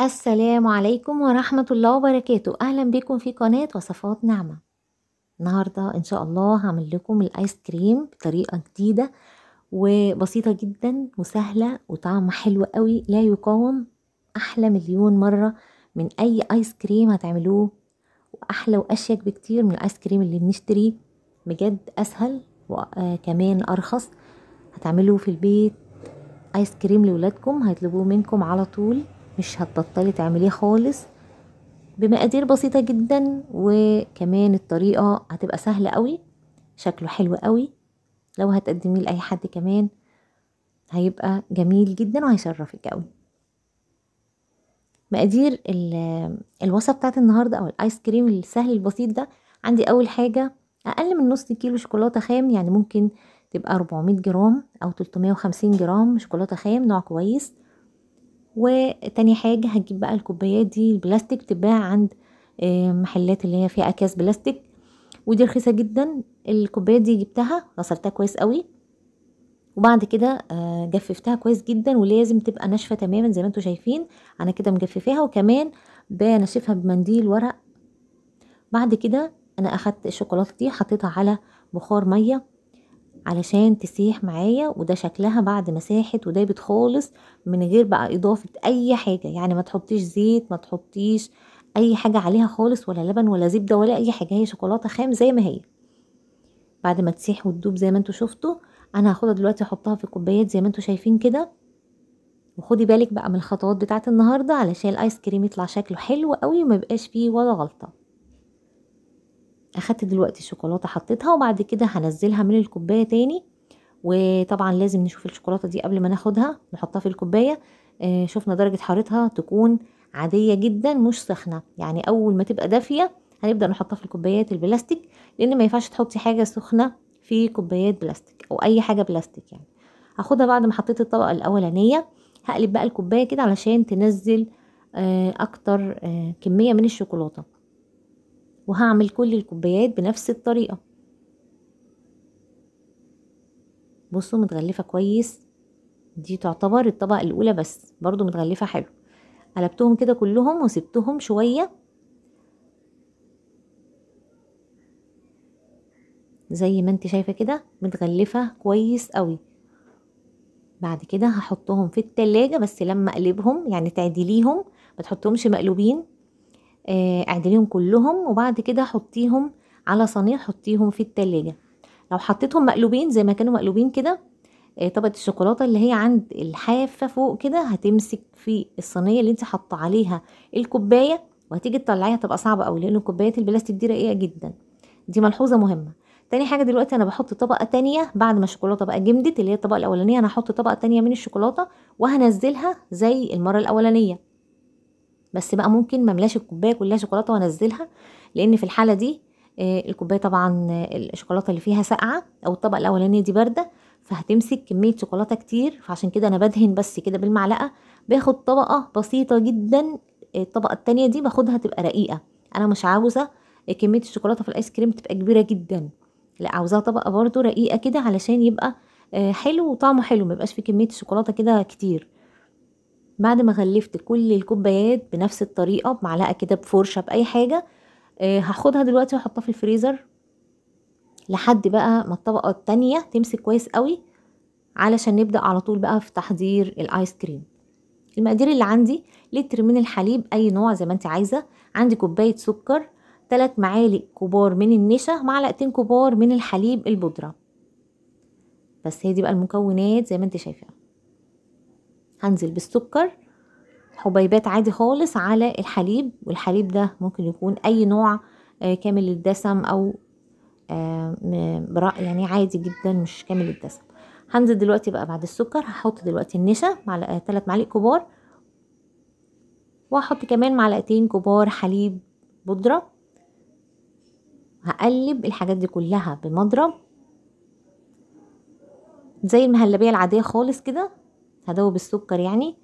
السلام عليكم ورحمة الله وبركاته أهلا بكم في قناة وصفات نعمة النهاردة إن شاء الله هعمل لكم الآيس كريم بطريقة جديدة وبسيطة جدا وسهلة وطعم حلو قوي لا يقاوم أحلى مليون مرة من أي آيس كريم هتعملوه وأحلى وأشيك بكتير من الآيس كريم اللي بنشتريه بجد أسهل وكمان أرخص هتعملوه في البيت آيس كريم لولادكم هيطلبوه منكم على طول مش هتبطلي تعمليه خالص بمقادير بسيطة جدا وكمان الطريقة هتبقى سهلة قوي شكله حلو قوي لو هتقدميه لأي حد كمان هيبقى جميل جدا وهيشرفك قوي مقادير الوصفة بتاعت النهاردة أو الآيس كريم السهل البسيط ده عندي أول حاجة أقل من نص كيلو شوكولاتة خام يعني ممكن تبقى 400 جرام أو 350 جرام شوكولاتة خام نوع كويس وتاني حاجة هجيب بقى الكوبايات دي البلاستيك تباع عند آه، محلات اللي هي فيها اكياس بلاستيك ودي رخيصة جدا الكوبايات دي جبتها غسلتها كويس قوي وبعد كده آه، جففتها كويس جدا ولازم تبقى ناشفه تماما زي ما انتم شايفين انا كده مجففاها وكمان بنشفها بمنديل ورق بعد كده انا اخدت الشوكولاته دي حطيتها على بخار ميه علشان تسيح معايا وده شكلها بعد ما ساحت ودابت خالص من غير بقى اضافه اي حاجه يعني ما تحطيش زيت ما تحطيش اي حاجه عليها خالص ولا لبن ولا زبده ولا اي حاجه هي شوكولاته خام زي ما هي بعد ما تسيح وتدوب زي ما انتوا شفتوا انا هاخدها دلوقتي احطها في كوبايات زي ما انتوا شايفين كده وخدي بالك بقى من الخطوات بتاعت النهارده علشان الايس كريم يطلع شكله حلو قوي وما بقاش فيه ولا غلطه اخدت دلوقتي شوكولاته حطيتها وبعد كده هنزلها من الكوبايه تاني وطبعا لازم نشوف الشوكولاته دي قبل ما ناخدها نحطها في الكوبايه آه شفنا درجه حرارتها تكون عاديه جدا مش سخنه يعني اول ما تبقى دافيه هنبدا نحطها في الكوبايات البلاستيك لان ما ينفعش تحطي حاجه سخنه في كوبايات بلاستيك او اي حاجه بلاستيك يعني هاخدها بعد ما حطيت الطبقه الاولانيه هقلب بقى الكوبايه كده علشان تنزل آه اكتر آه كميه من الشوكولاته وهعمل كل الكوبايات بنفس الطريقة بصوا متغلفة كويس دي تعتبر الطبقة الأولى بس برضو متغلفة حلو قلبتهم كده كلهم وسبتهم شوية زي ما انت شايفة كده متغلفة كويس قوي بعد كده هحطهم في التلاجة بس لما اقلبهم يعني تعدليهم ما تحطهمش مقلوبين آه، اعدليهم كلهم وبعد كده حطيهم على صينيه حطيهم في التلاجة لو حطيتهم مقلوبين زي ما كانوا مقلوبين كده آه، طبقه الشوكولاته اللي هي عند الحافه فوق كده هتمسك في الصينيه اللي انت حط عليها الكوبايه وهتيجي تطلعيها تبقى صعبه قوي لان كوبايات البلاستيك دي رقيقه جدا دي ملحوظه مهمه تاني حاجه دلوقتي انا بحط طبقه تانية بعد ما الشوكولاته بقى جمدت اللي هي الطبقه الاولانيه انا هحط طبقه تانية من الشوكولاته وهنزلها زي المره الاولانيه بس بقى ممكن مملاش الكوبايه كلها شوكولاته وانزلها لان في الحاله دي آه، الكوبايه طبعا الشوكولاته اللي فيها ساقعه او الطبق الاولاني دي بارده فهتمسك كميه شوكولاته كتير فعشان كده انا بدهن بس كده بالمعلقه باخد طبقه بسيطه جدا آه، الطبقه التانية دي باخدها تبقى رقيقه انا مش عاوزه كميه الشوكولاته في الايس كريم تبقى كبيره جدا لا عاوزاها طبقه برده رقيقه كده علشان يبقى آه، حلو وطعمه حلو ميبقاش في كميه الشوكولاته كده كتير بعد ما غلفت كل الكوبايات بنفس الطريقه بمعلقه كده بفرشه باي حاجه آه، هاخدها دلوقتي واحطها في الفريزر لحد بقى ما الطبقه التانية تمسك كويس قوي علشان نبدا على طول بقى في تحضير الايس كريم المقادير اللي عندي لتر من الحليب اي نوع زي ما انت عايزه عندي كوبايه سكر تلات معالق كبار من النشا معلقتين كبار من الحليب البودره بس هي دي بقى المكونات زي ما انت شايفه هنزل بالسكر حبيبات عادي خالص على الحليب والحليب ده ممكن يكون اي نوع آه، كامل الدسم او آه، يعني عادي جدا مش كامل الدسم هنزل دلوقتي بقى بعد السكر هحط دلوقتي النشا معلقه ثلاث معالق كبار وهحط كمان معلقتين كبار حليب بودره هقلب الحاجات دي كلها بمضرب زي المهلبيه العاديه خالص كده هدوب السكر يعني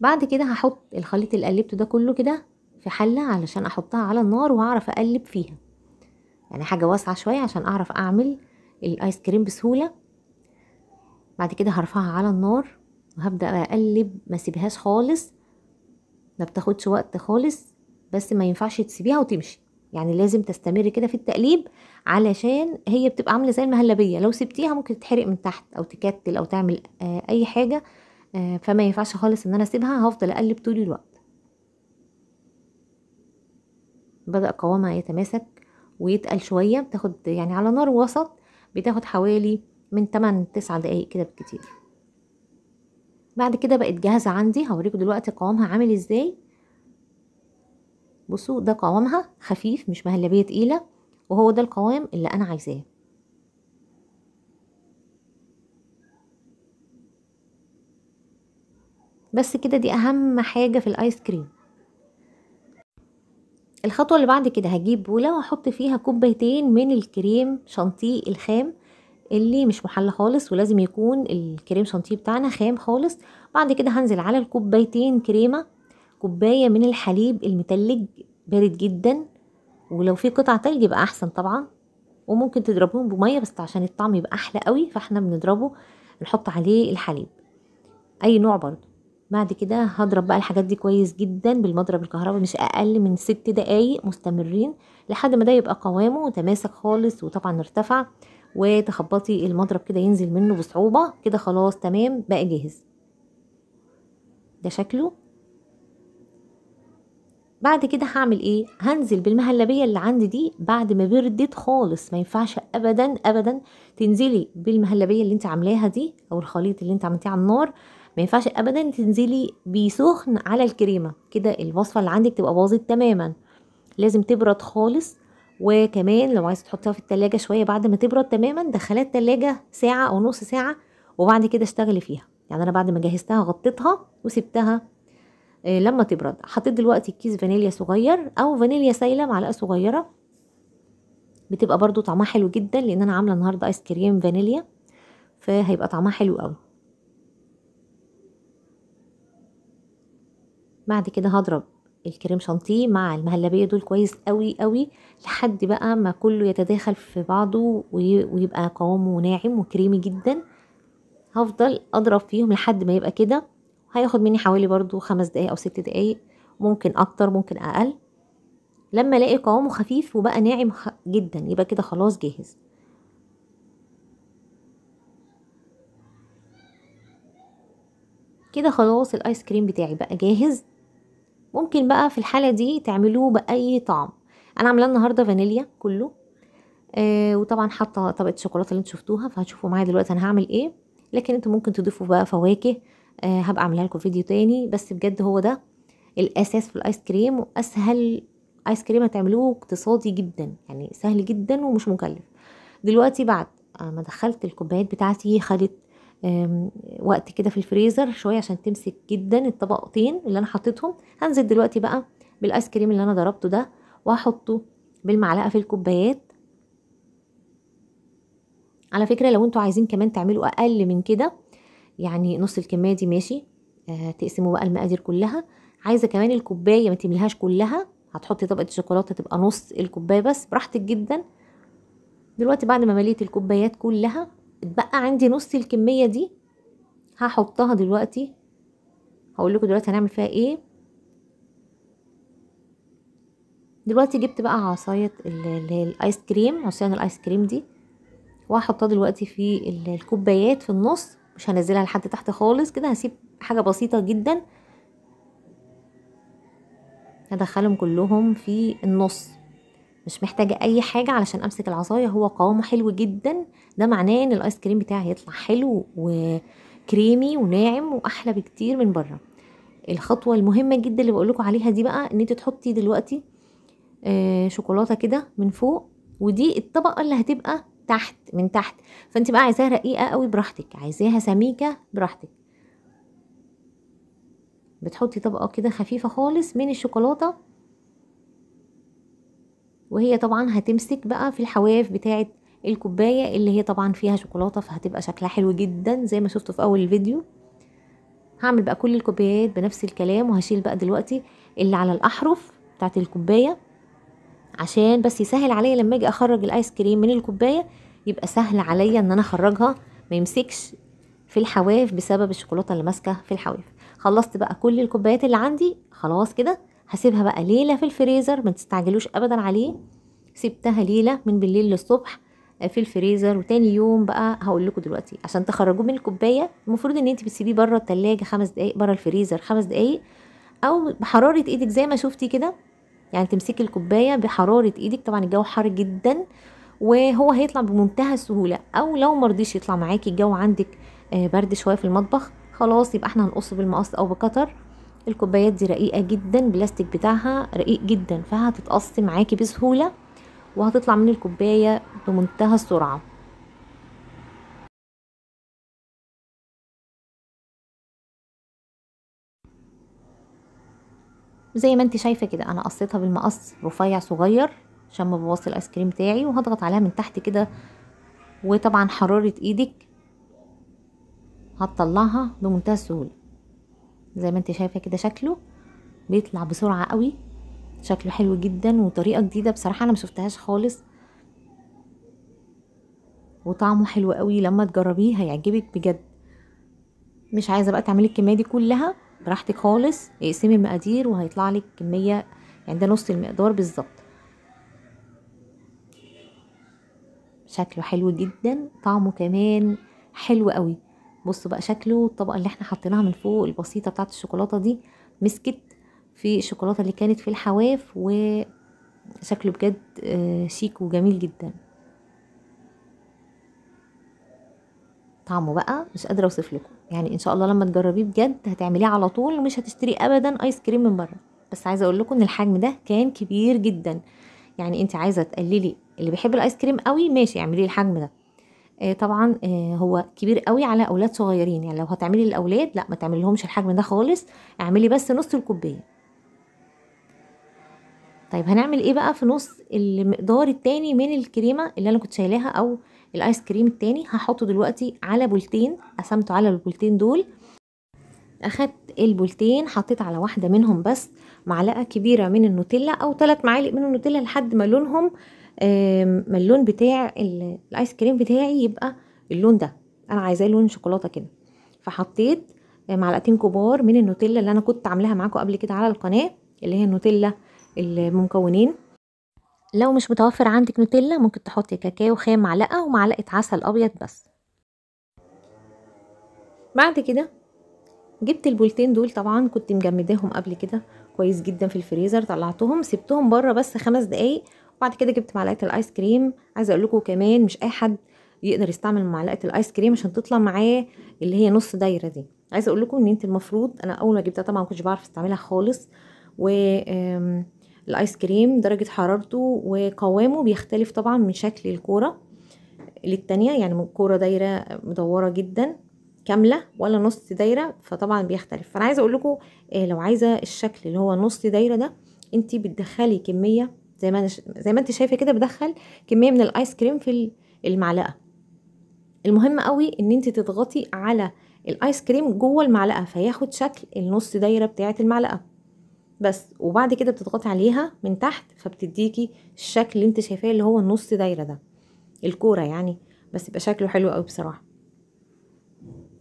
بعد كده هحط الخليط اللي قلبته ده كله كده في حلة علشان احطها على النار وهعرف اقلب فيها يعني حاجة واسعة شوية عشان اعرف اعمل الايس كريم بسهولة بعد كده هرفعها على النار وهبدأ اقلب ما سيبهاش خالص ما بتاخدش وقت خالص بس ما ينفعش تسيبيها وتمشي يعني لازم تستمر كده في التقليب علشان هي بتبقى عامله زي المهلبيه لو سبتيها ممكن تتحرق من تحت او تكتل او تعمل آه، اي حاجه آه، فما ينفعش خالص ان انا اسيبها هفضل اقلب طول الوقت بدا قوامها يتماسك ويتقل شويه بتاخد يعني على نار وسط بتاخد حوالي من 8 9 دقائق كده بالكتير بعد كده بقت جاهزه عندي هوريكم دلوقتي قوامها عامل ازاي بصوا ده قوامها خفيف مش مهلبية تقيلة وهو ده القوام اللي أنا عايزاه بس كده دي أهم حاجة في الآيس كريم الخطوة اللي بعد كده هجيب بولة وأحط فيها كوبايتين من الكريم شانتيه الخام اللي مش محلى خالص ولازم يكون الكريم شانتيه بتاعنا خام خالص بعد كده هنزل على الكوبايتين كريمة كوباية من الحليب المتلج بارد جدا ولو في قطع تلج يبقى احسن طبعا وممكن تضربوهم بميه بس عشان الطعم يبقى احلى قوي فاحنا بنضربه نحط عليه الحليب اي نوع برضو بعد كده هضرب بقى الحاجات دي كويس جدا بالمضرب الكهرباء مش اقل من ست دقايق مستمرين لحد ما ده يبقى قوامه وتماسك خالص وطبعا ارتفع وتخبطي المضرب كده ينزل منه بصعوبه كده خلاص تمام بقى جاهز ده شكله بعد كده هعمل ايه هنزل بالمهلبيه اللي عندي دي بعد ما بردت خالص ما ينفعش ابدا ابدا تنزلي بالمهلبيه اللي انت عاملاها دي او الخليط اللي انت عملتيه على النار ما ينفعش ابدا تنزلي بيسخن على الكريمه كده الوصفه اللي عندك تبقى باظت تماما لازم تبرد خالص وكمان لو عايزه تحطيها في التلاجة شويه بعد ما تبرد تماما دخلها التلاجة ساعه او نص ساعه وبعد كده اشتغلي فيها يعني انا بعد ما جهزتها غطيتها وسبتها آه، لما تبرد حطيت دلوقتي كيس فانيليا صغير او فانيليا سايله معلقه صغيره بتبقى برضو طعمها حلو جدا لان انا عامله النهارده ايس كريم فانيليا فهيبقى طعمها حلو قوي بعد كده هضرب الكريم شانتيه مع المهلبيه دول كويس قوي قوي لحد بقى ما كله يتداخل في بعضه ويبقى قوامه ناعم وكريمي جدا هفضل اضرب فيهم لحد ما يبقى كده هياخد مني حوالي برضو خمس دقايق او ست دقايق ممكن اكتر ممكن اقل لما الاقي قوامه خفيف وبقى ناعم جدا يبقى كده خلاص جاهز كده خلاص الايس كريم بتاعي بقى جاهز ممكن بقى في الحاله دي تعملوه باي طعم انا عاملاه النهارده فانيليا كله آه وطبعا حاطه طبقه الشوكولاته اللي انتوا شفتوها فهتشوفوا معايا دلوقتي انا هعمل ايه لكن انتوا ممكن تضيفوا بقى فواكه آه، هبقى اعملها لكم فيديو تاني بس بجد هو ده الاساس في الايس كريم واسهل ايس كريم هتعملوه اقتصادي جدا يعني سهل جدا ومش مكلف دلوقتي بعد ما دخلت الكوبايات بتاعتي خدت وقت كده في الفريزر شويه عشان تمسك جدا الطبقتين اللي انا حطيتهم هنزل دلوقتي بقى بالايس كريم اللي انا ضربته ده واحطه بالمعلقه في الكوبايات على فكره لو انتوا عايزين كمان تعملوا اقل من كده يعني نص الكميه دي ماشي آه تقسموا بقى المقادير كلها عايزه كمان الكوبايه ما تملهاش كلها هتحطي طبقه الشوكولاته تبقى نص الكوبايه بس براحتك جدا دلوقتي بعد ما مليت الكوبايات كلها اتبقى عندي نص الكميه دي هحطها دلوقتي هقول لكم دلوقتي هنعمل فيها ايه دلوقتي جبت بقى عصايه الايس كريم عصيان الايس كريم دي وهحطها دلوقتي في الكوبايات في النص مش هنزلها لحد تحت خالص كده هسيب حاجة بسيطة جدا هدخلهم كلهم في النص مش محتاجة أي حاجة علشان أمسك العصاية هو قوامه حلو جدا ده معناه إن الآيس كريم بتاعي هيطلع حلو وكريمي وناعم وأحلى بكتير من بره الخطوة المهمة جدا اللي بقولكوا عليها دي بقى إن انت تحطي دلوقتي آه، شوكولاتة كده من فوق ودي الطبقة اللي هتبقى تحت من تحت فانت بقى عايزاها رقيقه قوي براحتك عايزاها سميكه براحتك بتحطي طبقه كده خفيفه خالص من الشوكولاته وهي طبعا هتمسك بقى في الحواف بتاعه الكوبايه اللي هي طبعا فيها شوكولاته فهتبقى شكلها حلو جدا زي ما شفتوا في اول الفيديو هعمل بقى كل الكوبايات بنفس الكلام وهشيل بقى دلوقتي اللي على الاحرف بتاعه الكوبايه عشان بس يسهل عليا لما اجي اخرج الايس كريم من الكوبايه يبقى سهل عليا ان انا اخرجها ما يمسكش في الحواف بسبب الشوكولاته اللي ماسكه في الحواف خلصت بقى كل الكوبايات اللي عندي خلاص كده هسيبها بقى ليله في الفريزر ما تستعجلوش ابدا عليه سبتها ليله من بالليل للصبح آه، في الفريزر وتاني يوم بقى هقول لكم دلوقتي عشان تخرجوه من الكوبايه المفروض ان انت بتسيبيه بره التلاجة خمس دقايق بره الفريزر خمس دقايق او بحراره ايدك زي ما شفتي كده يعني تمسكي الكوبايه بحراره ايدك طبعا الجو حر جدا وهو هيطلع بمنتهى السهوله او لو مرضيش يطلع معاكي الجو عندك آه، برد شويه في المطبخ خلاص يبقى احنا هنقصه بالمقص او بقطر الكوبايات دي رقيقه جدا البلاستيك بتاعها رقيق جدا فهتتقص معاكي بسهوله وهتطلع من الكوبايه بمنتهى السرعه زي ما انت شايفه كده انا قصيتها بالمقص رفيع صغير عشان ما بوصل الايس كريم بتاعي وهضغط عليها من تحت كده وطبعا حراره ايدك هتطلعها بمنتهى السهوله زي ما انت شايفه كده شكله بيطلع بسرعه قوي شكله حلو جدا وطريقه جديده بصراحه انا مشوفتهاش خالص وطعمه حلو قوي لما تجربيه هيعجبك بجد مش عايزه بقى تعملي الكميه دي كلها براحتك خالص اقسمي المقادير وهيطلع لك كميه يعني ده نص المقدار بالظبط شكله حلو جدا طعمه كمان حلو قوي بصوا بقى شكله الطبقه اللي احنا حطيناها من فوق البسيطه بتاعه الشوكولاته دي مسكت في الشوكولاته اللي كانت في الحواف وشكله بجد آه، شيك وجميل جدا طعمه بقى مش قادره اوصف لكم يعني ان شاء الله لما تجربيه بجد هتعمليه على طول ومش هتشتري ابدا ايس كريم من بره بس عايزه اقول لكم ان الحجم ده كان كبير جدا يعني انت عايزه تقللي اللي بيحب الايس كريم قوي ماشي اعمليه الحجم ده آه طبعا آه هو كبير قوي على اولاد صغيرين يعني لو هتعملي الاولاد لا ما تعملي الحجم ده خالص اعملي بس نص الكوبايه طيب هنعمل ايه بقى في نص المقدار التاني من الكريمه اللي انا كنت شايلاها او الايس كريم التاني هحطه دلوقتي على بولتين قسمته على البولتين دول اخدت البولتين حطيت على واحده منهم بس معلقه كبيره من النوتيلا او ثلاث معالق من النوتيلا لحد ما لونهم ما اللون بتاع الايس كريم بتاعي يبقى اللون ده انا عايزاه لون شوكولاته كده فحطيت آه، معلقتين كبار من النوتيلا اللي انا كنت عاملاها معاكم قبل كده على القناه اللي هي النوتيلا المكونين لو مش متوفر عندك نوتيلا ممكن تحطي كاكاو خام معلقة ومعلقة عسل أبيض بس بعد كده جبت البولتين دول طبعا كنت مجمداهم قبل كده كويس جدا في الفريزر طلعتهم سبتهم بره بس خمس دقايق وبعد كده جبت معلقه الايس كريم عايزه اقول لكم كمان مش اي حد يقدر يستعمل معلقه الايس كريم عشان تطلع معاه اللي هي نص دايره دي عايزه اقول لكم ان انت المفروض انا اول ما جبتها طبعا كنتش بعرف استعملها خالص و الايس كريم درجة حرارته وقوامه بيختلف طبعا من شكل الكورة للتانية يعني كورة دايرة مدورة جدا كاملة ولا نص دايرة فطبعا بيختلف فانا عايزة اقول لكم آه، لو عايزة الشكل اللي هو نص دايرة ده انت بتدخلي كمية زي ما أنا زي ما انت شايفة كده بدخل كمية من الايس كريم في المعلقة المهم قوي ان انت تضغطي على الايس كريم جوه المعلقة فياخد شكل النص دايرة بتاعة المعلقة بس وبعد كده بتضغطي عليها من تحت فبتديكي الشكل اللي انت شايفاه اللي هو النص دايره ده الكوره يعني بس يبقى شكله حلو قوي بصراحه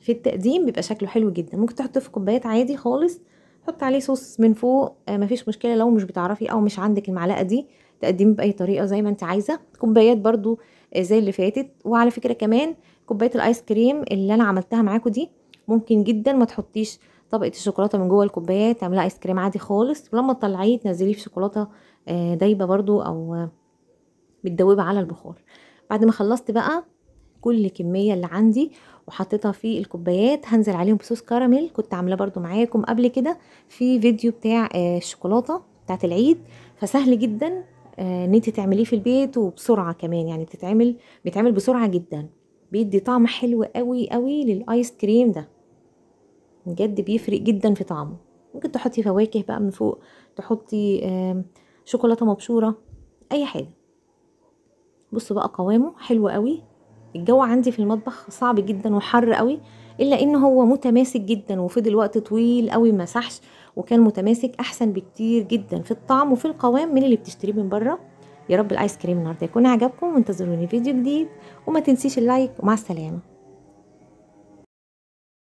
في التقديم بيبقى شكله حلو جدا ممكن تحطيه في كوبايات عادي خالص حط عليه صوص من فوق آه مفيش مشكله لو مش بتعرفي او مش عندك المعلقه دي تقدمي باي طريقه زي ما انت عايزه كوبايات برضو آه زي اللي فاتت وعلى فكره كمان كوبايه الايس كريم اللي انا عملتها معاكم دي ممكن جدا ما تحطيش طبقه الشوكولاته من جوه الكوبايه تعملها ايس كريم عادي خالص ولما تطلعيه تنزليه في شوكولاته آه، دايبه برضو او متدوبه على البخار بعد ما خلصت بقى كل كميه اللي عندي وحطيتها في الكوبايات هنزل عليهم بصوص كراميل كنت عاملاه برضو معاكم قبل كده في فيديو بتاع آه، الشوكولاته بتاعت العيد فسهل جدا آه، ان انت تعمليه في البيت وبسرعه كمان يعني بتتعمل بيتعمل بسرعه جدا بيدي طعم حلو قوي قوي للايس كريم ده بجد بيفرق جدا في طعمه ممكن تحطي فواكه بقى من فوق تحطي شوكولاته مبشوره اي حاجه بصوا بقى قوامه حلو قوي الجو عندي في المطبخ صعب جدا وحر قوي الا ان هو متماسك جدا وفضل وقت طويل قوي ما سحش وكان متماسك احسن بكتير جدا في الطعم وفي القوام من اللي بتشتريه من بره يا رب الايس كريم النهارده يكون عجبكم وانتظروني فيديو جديد وما تنسيش اللايك ومع السلامه